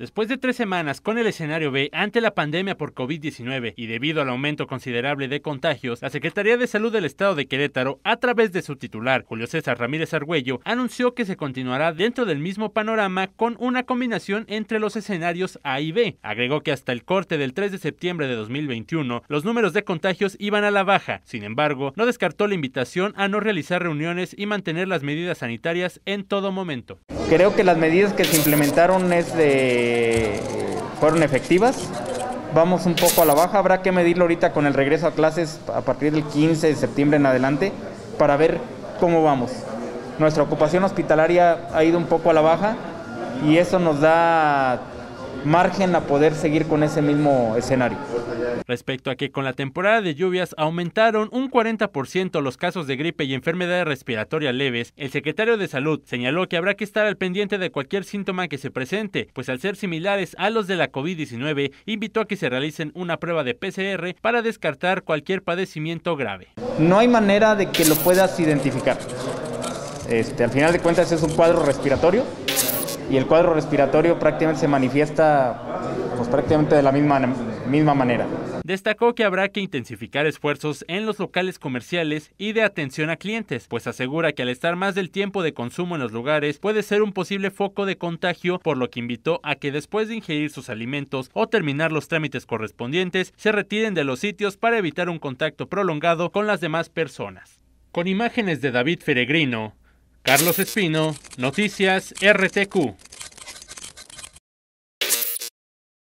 Después de tres semanas con el escenario B ante la pandemia por COVID-19 y debido al aumento considerable de contagios, la Secretaría de Salud del Estado de Querétaro, a través de su titular, Julio César Ramírez Argüello, anunció que se continuará dentro del mismo panorama con una combinación entre los escenarios A y B. Agregó que hasta el corte del 3 de septiembre de 2021, los números de contagios iban a la baja. Sin embargo, no descartó la invitación a no realizar reuniones y mantener las medidas sanitarias en todo momento. Creo que las medidas que se implementaron es de eh, fueron efectivas. Vamos un poco a la baja, habrá que medirlo ahorita con el regreso a clases a partir del 15 de septiembre en adelante para ver cómo vamos. Nuestra ocupación hospitalaria ha ido un poco a la baja y eso nos da margen a poder seguir con ese mismo escenario. Respecto a que con la temporada de lluvias aumentaron un 40% los casos de gripe y enfermedades respiratorias leves, el secretario de Salud señaló que habrá que estar al pendiente de cualquier síntoma que se presente, pues al ser similares a los de la COVID-19, invitó a que se realicen una prueba de PCR para descartar cualquier padecimiento grave. No hay manera de que lo puedas identificar. Este, al final de cuentas es un cuadro respiratorio y el cuadro respiratorio prácticamente se manifiesta pues, de la misma, misma manera. Destacó que habrá que intensificar esfuerzos en los locales comerciales y de atención a clientes, pues asegura que al estar más del tiempo de consumo en los lugares puede ser un posible foco de contagio, por lo que invitó a que después de ingerir sus alimentos o terminar los trámites correspondientes, se retiren de los sitios para evitar un contacto prolongado con las demás personas. Con imágenes de David Feregrino, Carlos Espino, Noticias RTQ.